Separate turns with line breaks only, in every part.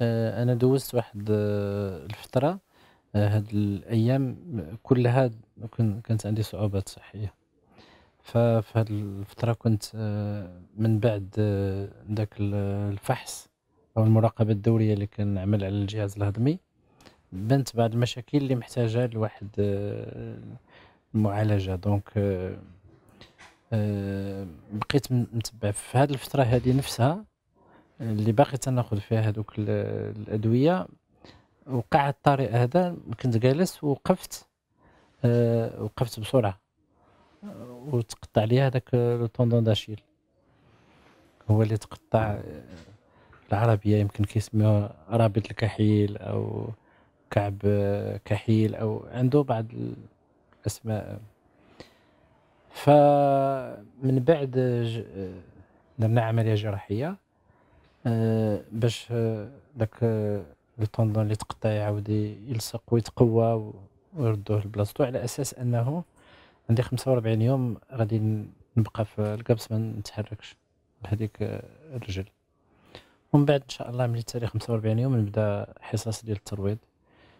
آه، انا دوزت واحد آه، الفتره آه، هاد الايام كلها كانت عندي صعوبات صحيه ففي هاد الفتره كنت من بعد داك الفحص او المراقبه الدوريه اللي كنعمل على الجهاز الهضمي بنت بعض المشاكل اللي محتاجه لواحد المعالجه دونك بقيت متبع في هاد الفتره هذه نفسها اللي باقي تناخذ فيها هذوك الادويه وقع الطريق هذا كنت جالس وقفت آه، وقفت بسرعه وتقطع لي هذاك لو داشيل هو اللي تقطع آه، العربيه يمكن كيسميوها رابط الكحيل او كعب آه، كحيل او عنده بعض الاسماء فمن بعد درنا عمليه جراحيه آه، باش آه، داك آه، لو طوندون اللي تقطع يعاود يلصق ويتقوى ويردوه لبلاصتو على اساس انه عندي 45 يوم غادي نبقى في القبس ما نتحركش بهذيك الرجل ومن بعد ان شاء الله ملي خمسة 45 يوم نبدا حصص ديال الترويض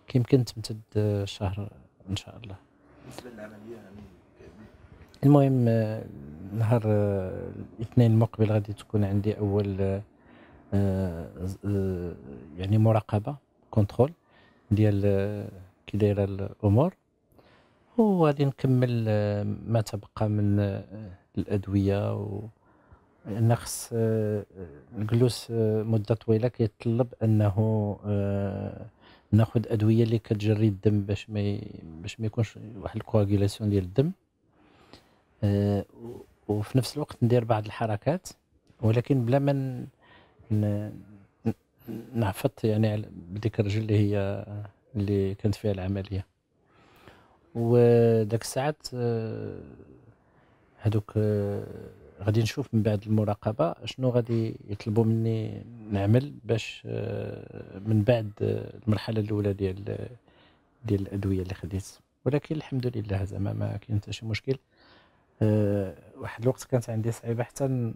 كيمكن تمتد شهر ان شاء الله بالنسبه للعمليه يعني المهم نهار الاثنين المقبل غادي تكون عندي اول آه، آه، يعني مراقبه كنترول ديال آه، كي دايره الامور وغادي نكمل ما تبقى من الادويه و لان خص الجلوس مده طويله كيتطلب انه ناخذ ادويه اللي كتجري الدم باش ما باش ما يكونش واحد الكواغيلاسيون ديال الدم وفي نفس الوقت ندير بعض الحركات ولكن بلا ما نحفظ يعني بديك الرجل اللي هي اللي كانت فيها العمليه وداك الساعات هذوك آه، آه، غادي نشوف من بعد المراقبه شنو غادي يطلبوا مني نعمل باش آه، من بعد المرحله الاولى ديال ديال الادويه اللي خديت ولكن الحمد لله زعما ما كاين حتى شي مشكل واحد الوقت كانت عندي صعيبه حتى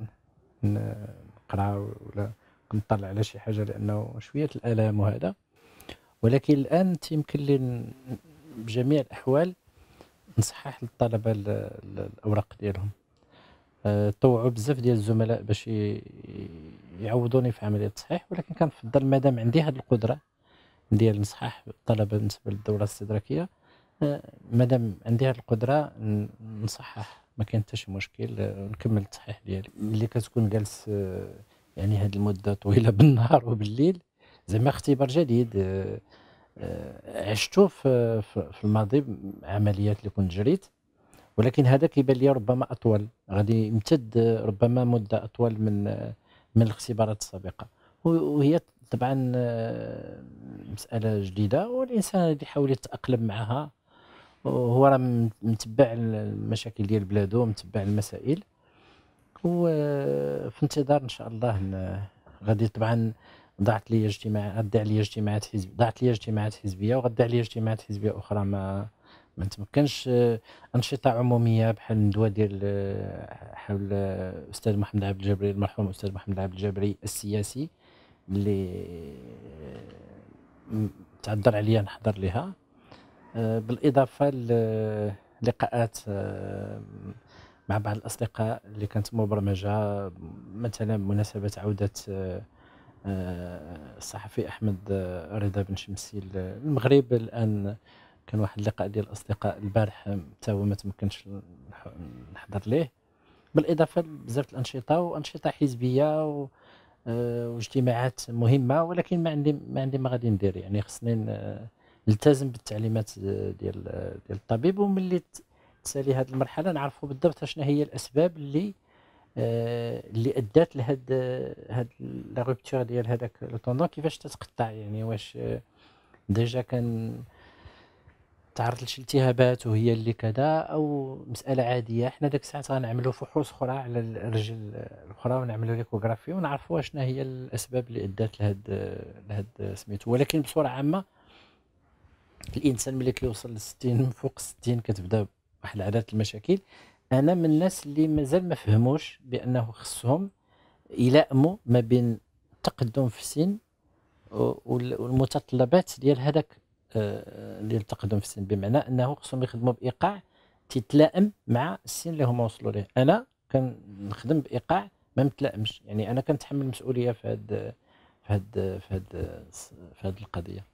نقرا ولا نطلع على شي حاجه لانه شويه الالام وهذا ولكن الان تيمكن لي بجميع الاحوال نصحح للطلبه الاوراق ديالهم طوعوا آه، بزاف ديال الزملاء باش يعوضوني في عمليه التصحيح ولكن كنفضل مادام عندي هذه القدره ديال نصحح الطلبه بالنسبه للدوره الاستدراكيه آه، مادام عندي هذه القدره نصحح ما كان حتى شي مشكل نكمل التصحيح ديالي ملي كتكون جالس آه، يعني هذه المده طويله بالنهار وبالليل زعما اختبار جديد آه، عشته في, الماضي عمليات اللي كنت جريت ولكن هذا كيبان لي ربما اطول غادي يمتد آه، ربما مده اطول من من الاختبارات السابقه وهي طبعا مساله جديده والانسان اللي يحاول يتاقلم معها وهو راه متبع المشاكل ديال بلادو متبع المسائل وفي انتظار ان شاء الله غادي طبعا ضاعت لي اجتماع غضيع لي اجتماعات حزب ضاعت لي اجتماعات حزبيه وغضيع لي اجتماعات حزبيه اخرى ما ما نتمكنش انشطه عموميه بحال الندوه ديال حول الاستاذ محمد عبد الجبري المرحوم الاستاذ محمد عبد الجبري السياسي اللي تعذر عليا نحضر لها آه، بالاضافه للقاءات آه، مع بعض الاصدقاء اللي كانت مبرمجه مثلا بمناسبه عوده آه، الصحفي احمد رضا بن شمسي للمغرب الان كان واحد اللقاء ديال الاصدقاء البارح حتى هو ما تمكنش نحضر ليه بالاضافه لبزاف الانشطه وانشطه حزبيه و واجتماعات مهمه ولكن ما عندي ما عندي ما غادي ندير يعني خصني التزم بالتعليمات آه، ديال آه، ديال الطبيب وملي تسالي هذه المرحله نعرفوا بالضبط شنو هي الاسباب اللي آه، اللي ادات لهاد هاد لا روبتور ديال هذاك لو طوندون كيفاش تتقطع يعني واش ديجا كان تعرض لشي التهابات وهي اللي كذا او مساله عاديه حنا ديك الساعه غنعملوا فحوص اخرى على الرجل الاخرى ونعملوا ليكوغرافي ونعرفوا شنو هي الاسباب اللي ادات لهاد لهاد سميتو ولكن بصوره عامه الانسان ملي كيوصل ل 60 من فوق 60 كتبدا واحد العدد المشاكل انا من الناس اللي مازال ما فهموش بانه خصهم يلائموا ما بين التقدم في السن والمتطلبات ديال هذاك آه، آه، ديال التقدم في السن بمعنى انه خصهم يخدموا بايقاع تتلائم مع السن اللي هما وصلوا ليه انا كنخدم بايقاع ما متلائمش يعني انا كنتحمل مسؤوليه في هاد في هاد في هاد في هاد القضيه